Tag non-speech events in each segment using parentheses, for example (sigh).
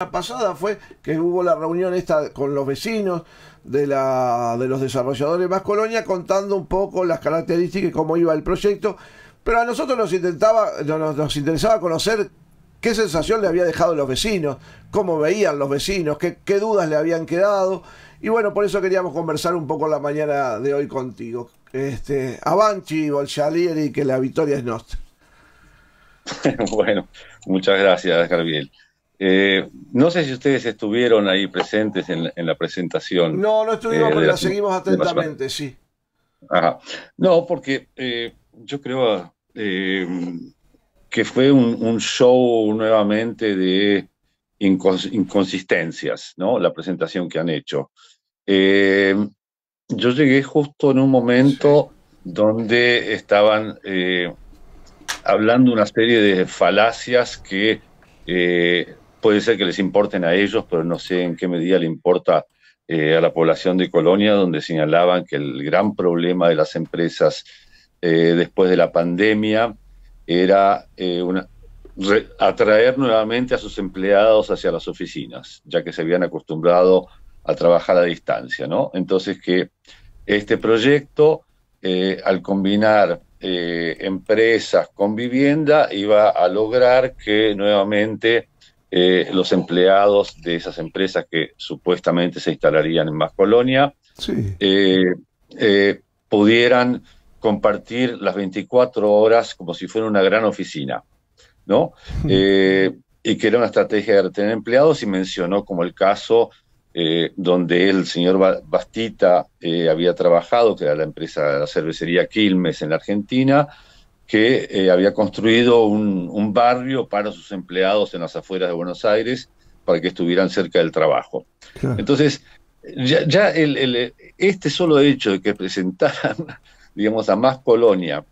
La pasada fue que hubo la reunión esta con los vecinos de, la, de los desarrolladores más Colonia contando un poco las características y cómo iba el proyecto, pero a nosotros nos, intentaba, nos, interesaba conocer qué sensación le había dejado los vecinos, cómo veían los vecinos, qué, dudas le habían quedado y bueno, por eso queríamos conversar un poco la mañana de hoy contigo. Este, Avanchi, y que la victoria es nuestra. (laughs) bueno, muchas gracias, Javier eh, no sé si ustedes estuvieron ahí presentes en, la presentación. No, no estuvimos, eh, pero la, seguimos atentamente, sí. No, porque eh, yo creo que fue un, show nuevamente de inconsistencias, ¿no? La presentación que han hecho. yo llegué justo en un momento donde estaban hablando una serie de falacias que eh, Puede ser que les importen a ellos, pero no sé en qué medida le importa eh, a la población de Colonia, donde señalaban que el gran problema de las empresas eh, después de la pandemia era eh, atraer nuevamente a sus empleados hacia las oficinas, ya que se habían acostumbrado a trabajar a distancia, ¿no? Entonces que este proyecto, al combinar empresas con vivienda, iba a lograr que nuevamente eh, los empleados de esas empresas que supuestamente se instalarían en más colonia eh, eh, pudieran compartir las 24 horas como si fuera una gran oficina, ¿no? y que era una estrategia de retener empleados y mencionó como el caso donde el señor Bastita había trabajado, que era la empresa, de la cervecería Quilmes en la Argentina, que eh, había construido un, barrio para sus empleados en las afueras de Buenos Aires para que estuvieran cerca del trabajo. Entonces, ya, este solo hecho de que presentaran, (laughs) digamos, a más colonia,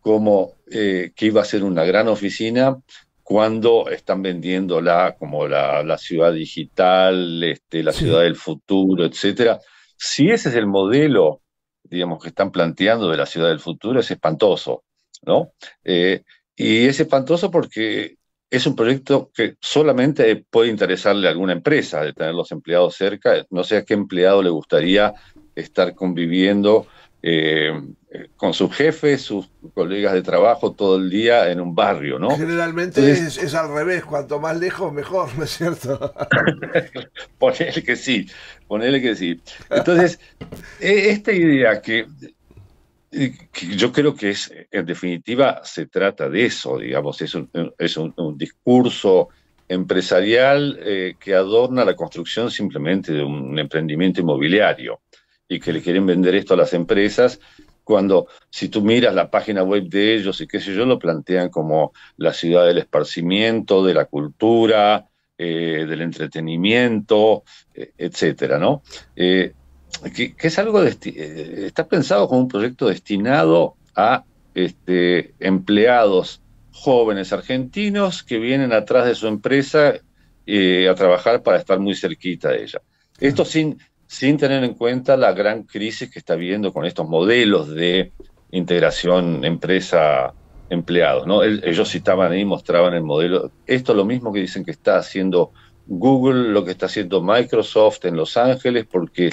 como eh, que iba a ser una gran oficina, cuando están vendiéndola como la, ciudad digital, este, la ciudad del futuro, etcétera. Si ese es el modelo, digamos, que están planteando de la ciudad del futuro, es espantoso. ¿no? Eh, y es espantoso porque es un proyecto que solamente puede interesarle a alguna empresa, de tener los empleados cerca, no sé a qué empleado le gustaría estar conviviendo eh, eh, con sus jefes, sus colegas de trabajo todo el día en un barrio, ¿no? Generalmente es, es, al revés, cuanto más lejos mejor, ¿no es cierto? (laughs) ponele que sí, ponele que sí. Entonces, e, esta idea que yo creo que es, en definitiva se trata de eso, digamos, es un, discurso empresarial eh, que adorna la construcción simplemente de un emprendimiento inmobiliario y que le quieren vender esto a las empresas cuando si tú miras la página web de ellos y qué sé yo, lo plantean como la ciudad del esparcimiento, de la cultura, eh, del entretenimiento, eh, etcétera, ¿no? que, es algo, eh, eh, está pensado como un proyecto destinado a este, empleados jóvenes argentinos que vienen atrás de su empresa eh, a trabajar para estar muy cerquita de ella. Esto sin, sin tener en cuenta la gran crisis que está habiendo con estos modelos de integración empresa-empleados. ¿no? Ellos estaban ahí, mostraban el modelo. Esto es lo mismo que dicen que está haciendo Google, lo que está haciendo Microsoft en Los Ángeles, porque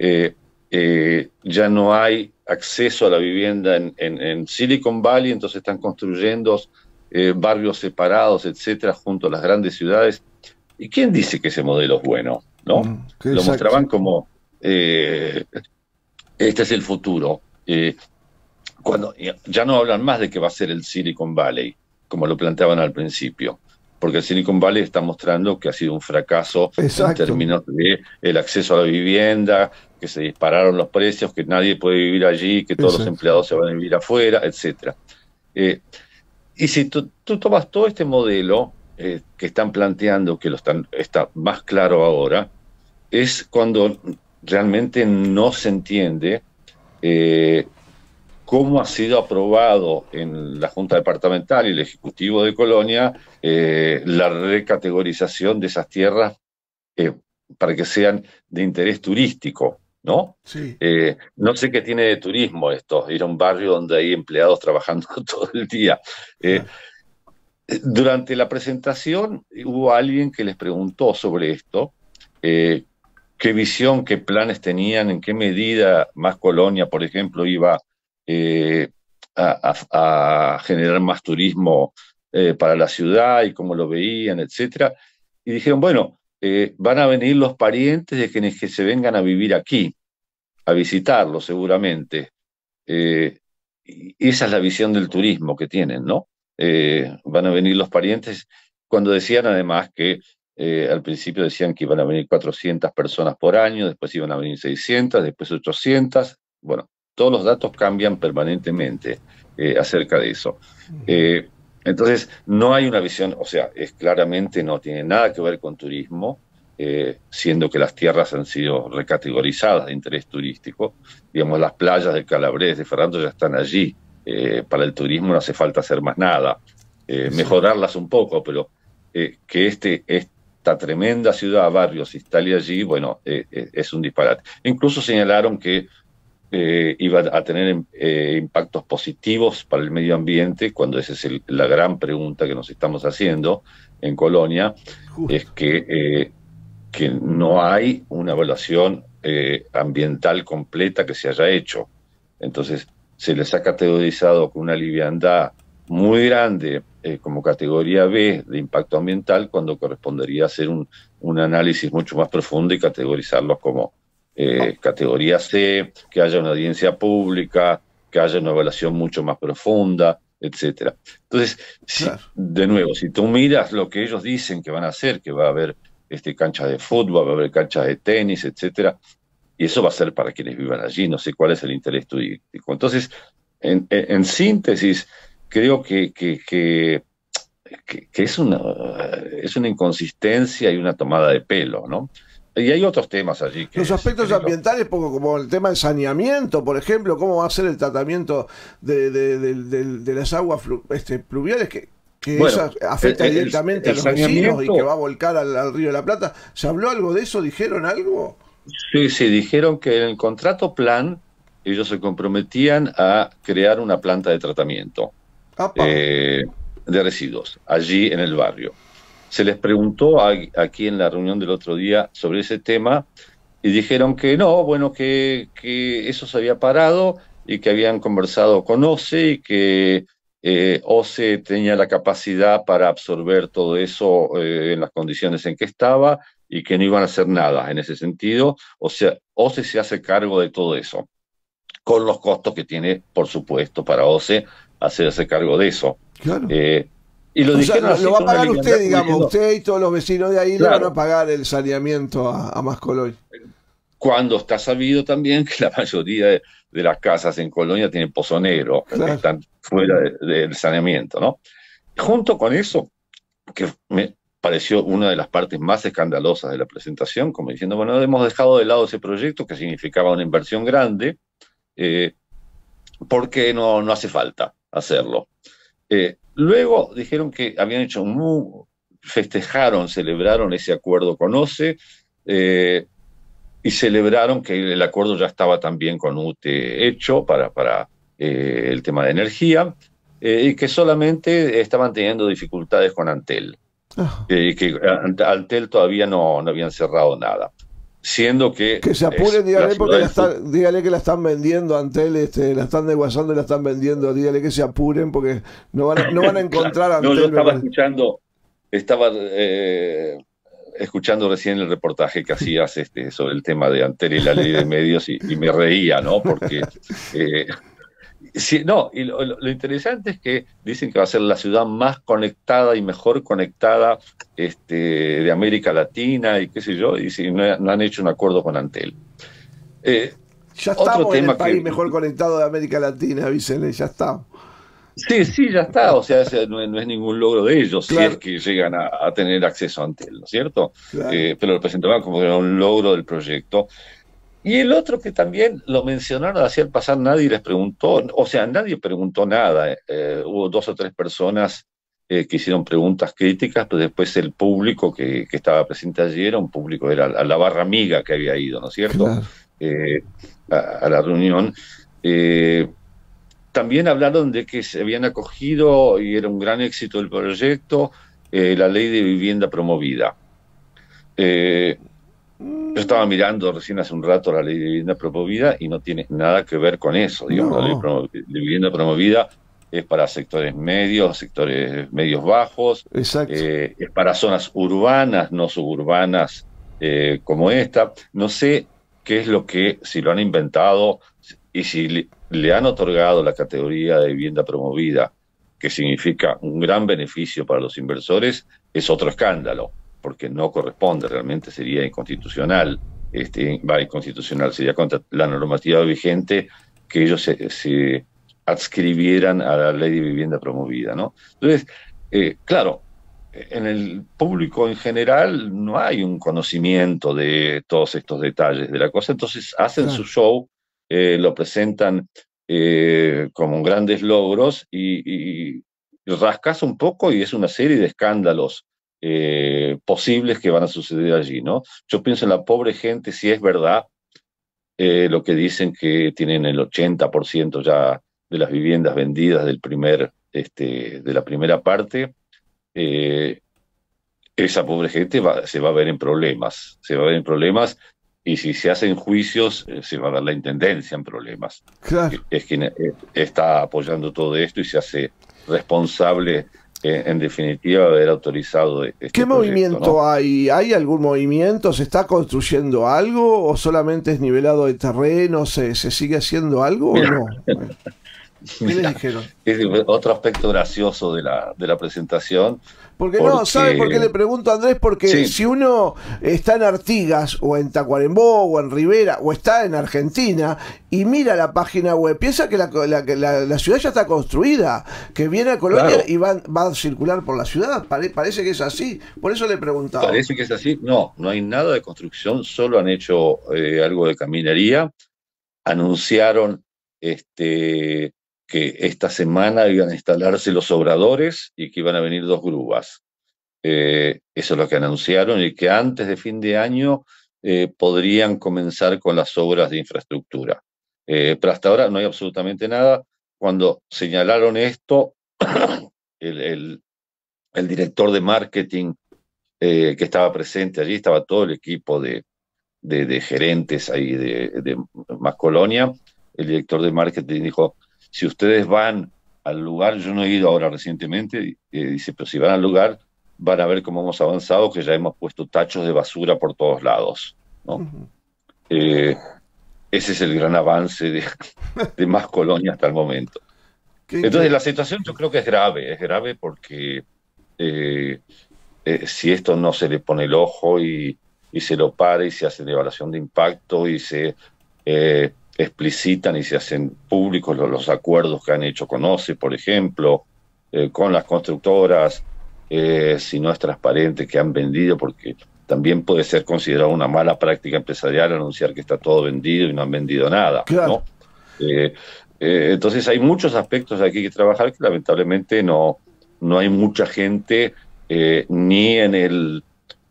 eh, eh, ya no hay acceso a la vivienda en, Silicon Valley, entonces están construyendo eh, barrios separados, etcétera, junto a las grandes ciudades. ¿Y quién dice que ese modelo es bueno? ¿no? Mm, lo mostraban como este es el futuro. cuando ya no hablan más de que va a ser el Silicon Valley, como lo planteaban al principio, porque el Silicon Valley está mostrando que ha sido un fracaso en términos de el acceso a la vivienda, que se dispararon los precios, que nadie puede vivir allí, que todos los empleados se van a vivir afuera, etc. Eh, y si tú, tomas todo este modelo eh, que están planteando, que lo está más claro ahora, es cuando realmente no se entiende eh, cómo ha sido aprobado en la Junta Departamental y el Ejecutivo de Colonia la recategorización de esas tierras para que sean de interés turístico. ¿no? Eh, no sé qué tiene de turismo esto, ir a un barrio donde hay empleados trabajando (laughs) todo el día. Eh, durante la presentación hubo alguien que les preguntó sobre esto, eh, qué visión, qué planes tenían, en qué medida más Colonia, por ejemplo, iba a, generar más turismo para la ciudad y cómo lo veían, etcétera. Y dijeron, bueno, eh, van a venir los parientes de quienes que se vengan a vivir aquí, a visitarlo seguramente. Eh, esa es la visión del turismo que tienen, ¿no? Eh, van a venir los parientes, cuando decían además que al principio decían que iban a venir 400 personas por año, después iban a venir 600, después 800, bueno, todos los datos cambian permanentemente acerca de eso. Entonces, no hay una visión, o sea, es claramente no tiene nada que ver con turismo, eh, siendo que las tierras han sido recategorizadas de interés turístico. Digamos, las playas de Calabres, de Fernando ya están allí. Eh, para el turismo no hace falta hacer más nada, eh, mejorarlas un poco, pero que este, esta tremenda ciudad, barrio, se instale allí, bueno, es un disparate. Incluso señalaron que eh, iba a tener em, eh, impactos positivos para el medio ambiente, cuando esa es la gran pregunta que nos estamos haciendo en Colonia, es que, eh, que no hay una evaluación ambiental completa que se haya hecho. Entonces, se les ha categorizado con una liviandad muy grande como categoría B de impacto ambiental, cuando correspondería hacer un, un análisis mucho más profundo y categorizarlos como eh, categoría C, que haya una audiencia pública, que haya una evaluación mucho más profunda, etcétera. Entonces, de nuevo, si tú miras lo que ellos dicen que van a hacer, que va a haber este, canchas de fútbol, va a haber canchas de tenis, etcétera, y eso va a ser para quienes vivan allí, no sé cuál es el interés turístico. Entonces, en, síntesis, creo que, que, que, es, una, es una inconsistencia y una tomada de pelo, ¿no? Y hay otros temas allí. Que Los aspectos ambientales, como el tema del saneamiento, por ejemplo, cómo va a ser el tratamiento de, de, las aguas este, pluviales, que, que afecta directamente a los vecinos y que va a volcar al, Río de la Plata. ¿Se habló algo de eso? ¿Dijeron algo? Sí, sí, dijeron que en el contrato plan ellos se comprometían a crear una planta de tratamiento eh, de residuos allí en el barrio. Se les preguntó aquí en la reunión del otro día sobre ese tema y dijeron que no, bueno, que, eso se había parado y que habían conversado con OCE y que eh, OCE tenía la capacidad para absorber todo eso eh, en las condiciones en que estaba y que no iban a hacer nada en ese sentido. O sea, OCE se hace cargo de todo eso, con los costos que tiene, por supuesto, para OCE hacerse cargo de eso. Claro. Eh, y lo, va a pagar usted, digamos, usted y todos los vecinos de ahí le van a pagar el saneamiento a, más Colonia. Cuando está sabido también que la mayoría de, las casas en Colonia tienen pozo negro, están fuera del saneamiento, ¿no? Junto con eso, que me pareció una de las partes más escandalosas de la presentación, como diciendo, bueno, hemos dejado de lado ese proyecto que significaba una inversión grande, eh, porque no, no hace falta hacerlo. Eh, Luego dijeron que habían hecho un... festejaron, celebraron ese acuerdo con OCE eh, y celebraron que el acuerdo ya estaba también con UTE hecho para, eh, el tema de energía eh, y que solamente estaban teniendo dificultades con Antel. Ah. y que Antel todavía no, no habían cerrado nada siendo que... Que se apuren, dígale, porque la dígale que la están vendiendo Antel, este, la están desguazando y la están vendiendo, dígale que se apuren porque no van, a, no van a (coughs) encontrar Antel. No, yo estaba escuchando, estaba eh, escuchando recién el reportaje que hacías este, sobre el tema de Antel y la ley de medios y, me reía, ¿no? Porque... (laughs) Eh, no, y lo, interesante es que dicen que va a ser la ciudad más conectada y mejor conectada este, de América Latina y qué sé yo, y si no, han hecho un acuerdo con Antel. Eh, ya estamos en el país mejor conectado de América Latina, Vicente, ya está Sí, sí, ya está, o sea, no, es ningún logro de ellos si es que llegan a, tener acceso a Antel, ¿no es cierto? Eh, pero lo presentaban como que era un logro del proyecto. Y el otro que también lo mencionaron hacía el pasar, nadie les preguntó, o sea, nadie preguntó nada. Eh, eh, hubo dos o tres personas eh, que hicieron preguntas críticas, pero después el público que, estaba presente allí era un público, era la, barra amiga que había ido, ¿no es cierto? a, la reunión. también hablaron de que se habían acogido y era un gran éxito el proyecto, la ley de vivienda promovida. Eh, yo estaba mirando recién hace un rato la ley de vivienda promovida y no tiene nada que ver con eso. la ley de vivienda promovida es para sectores medios, sectores medios bajos, eh, es para zonas urbanas, no suburbanas eh, como esta. No sé qué es lo que, si lo han inventado y si le han otorgado la categoría de vivienda promovida, que significa un gran beneficio para los inversores, es otro escándalo porque no corresponde, realmente sería inconstitucional, este, va inconstitucional, sería contra la normativa vigente que ellos se, adscribieran a la ley de vivienda promovida, ¿no? Entonces, eh, claro, en el público en general no hay un conocimiento de todos estos detalles de la cosa, entonces hacen su show, eh, lo presentan eh, como grandes logros y, y, rascas un poco y es una serie de escándalos eh, posibles que van a suceder allí, ¿no? Yo pienso en la pobre gente, si es verdad eh, lo que dicen que tienen el 80% ya de las viviendas vendidas del primer, este, de la primera parte, eh, esa pobre gente se va a ver en problemas, se va a ver en problemas y si se hacen juicios se va a dar la intendencia en problemas. Es quien está apoyando todo esto y se hace responsable en definitiva haber autorizado este ¿Qué movimiento hay? ¿Hay algún movimiento? ¿Se está construyendo algo o solamente es nivelado de terreno? ¿Se, se sigue haciendo algo o no? (laughs) Es otro aspecto gracioso de la, de la presentación. Porque, no, ¿sabe por qué le pregunto a Andrés? Porque si uno está en Artigas o en Tacuarembó o en Rivera o está en Argentina y mira la página web, piensa que la, ciudad ya está construida, que viene a Colonia y va, va, a circular por la ciudad. parece que es así. Por eso le preguntaba. Parece que es así. No, no hay nada de construcción, solo han hecho eh, algo de caminería. Anunciaron este, que esta semana iban a instalarse los obradores y que iban a venir dos grúas. Eh, eso es lo que anunciaron y que antes de fin de año eh, podrían comenzar con las obras de infraestructura. Eh, pero hasta ahora no hay absolutamente nada. Cuando señalaron esto, (coughs) el, director de marketing que estaba presente allí, estaba todo el equipo de, de, gerentes ahí de, de Más Colonia, el director de marketing dijo, si ustedes van al lugar, yo no he ido ahora recientemente, eh, dice, pero si van al lugar, van a ver cómo hemos avanzado, que ya hemos puesto tachos de basura por todos lados. Eh, ese es el gran avance de, más colonia hasta el momento. Entonces la situación yo creo que es grave, es grave porque eh, si esto no se le pone el ojo y, y, se lo para y se hace la evaluación de impacto y se explicitan y se hacen públicos los, acuerdos que han hecho con OCE, por ejemplo, eh, con las constructoras, eh, si no es transparente, que han vendido, porque también puede ser considerado una mala práctica empresarial anunciar que está todo vendido y no han vendido nada. Eh, entonces hay muchos aspectos aquí que trabajar que lamentablemente no, no hay mucha gente ni en, el,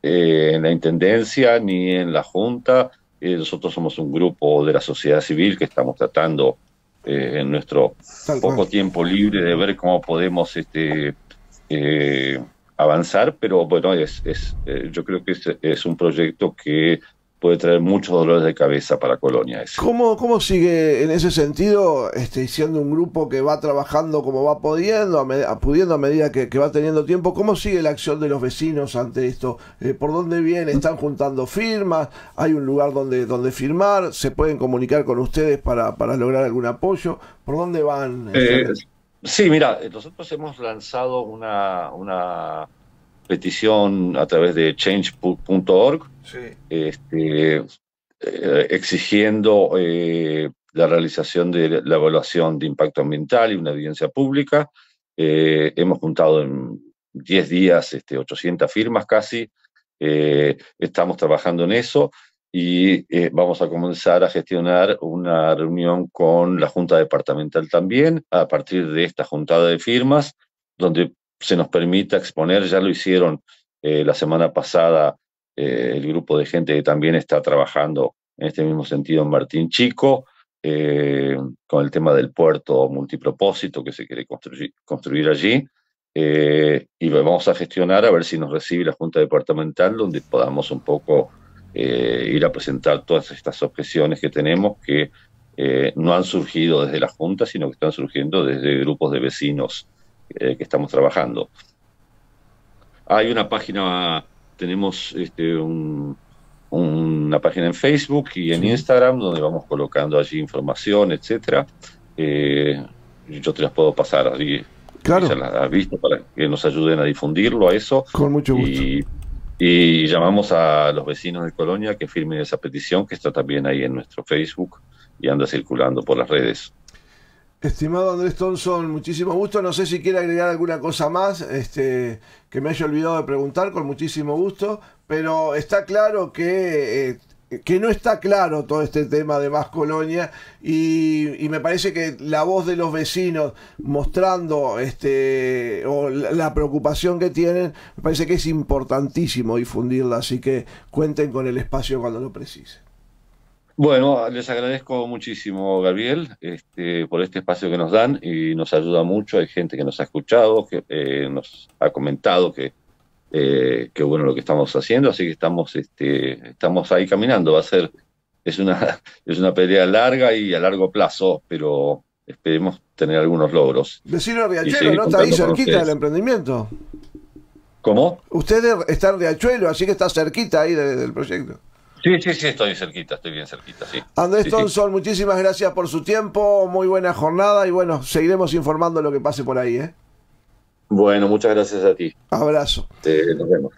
en la Intendencia ni en la Junta eh, nosotros somos un grupo de la sociedad civil que estamos tratando eh, en nuestro poco tiempo libre de ver cómo podemos este, eh, avanzar, pero bueno, es, yo creo que es un proyecto que puede traer muchos dolores de cabeza para Colonia. ¿Cómo, sigue en ese sentido este, siendo un grupo que va trabajando como va pudiendo, a, pudiendo a medida que, va teniendo tiempo? ¿Cómo sigue la acción de los vecinos ante esto? Eh, ¿Por dónde vienen ¿Están juntando firmas? ¿Hay un lugar donde, donde firmar? ¿Se pueden comunicar con ustedes para, para lograr algún apoyo? ¿Por dónde van? Eh, este, sí, mira, eh, nosotros hemos lanzado una, una petición a través de change.org este, eh, exigiendo eh, la realización de la evaluación de impacto ambiental y una evidencia pública. Eh, hemos juntado en 10 días este, 800 firmas casi. estamos trabajando en eso y vamos a comenzar a gestionar una reunión con la Junta Departamental también a partir de esta juntada de firmas, donde se nos permita exponer, ya lo hicieron eh, la semana pasada eh, el grupo de gente que también está trabajando en este mismo sentido en Martín Chico, eh, con el tema del puerto multipropósito que se quiere construir, construir allí. y vamos a gestionar a ver si nos recibe la Junta Departamental, donde podamos un poco ir a presentar todas estas objeciones que tenemos que no han surgido desde la Junta, sino que están surgiendo desde grupos de vecinos eh, que estamos trabajando. Hay una página, tenemos este, una página en Facebook y en Instagram donde vamos colocando allí información, etcétera. Eh, yo te las puedo pasar allí. Claro. Las has visto para que nos ayuden a difundirlo, a eso. Con mucho gusto. y llamamos a los vecinos de Colonia que firmen esa petición que está también ahí en nuestro Facebook y anda circulando por las redes. Estimado Andrés Thompson, muchísimo gusto. No sé si quiere agregar alguna cosa más este, que me haya olvidado de preguntar, con muchísimo gusto, pero está claro que eh, que no está claro todo este tema de más colonia y, me parece que la voz de los vecinos mostrando este o la, preocupación que tienen me parece que es importantísimo difundirla así que cuenten con el espacio cuando lo precisen bueno, les agradezco muchísimo, Gabriel, este, por este espacio que nos dan y nos ayuda mucho. Hay gente que nos ha escuchado, que eh, nos ha comentado que, eh, bueno lo que estamos haciendo, así que estamos, este, estamos ahí caminando. Va a ser, es una, (laughs) es una pelea larga y a largo plazo, pero esperemos tener algunos logros. Vecino Riachuelo, ¿no está ahí cerquita del emprendimiento? ¿Cómo? Usted está en Riachuelo, así que está cerquita ahí del proyecto. Sí, sí, sí, estoy cerquita, estoy bien cerquita, sí. Andrés Thompson, muchísimas gracias por su tiempo, muy buena jornada y bueno, seguiremos informando lo que pase por ahí, ¿eh? Bueno, muchas gracias a ti. Abrazo. Eh, nos vemos.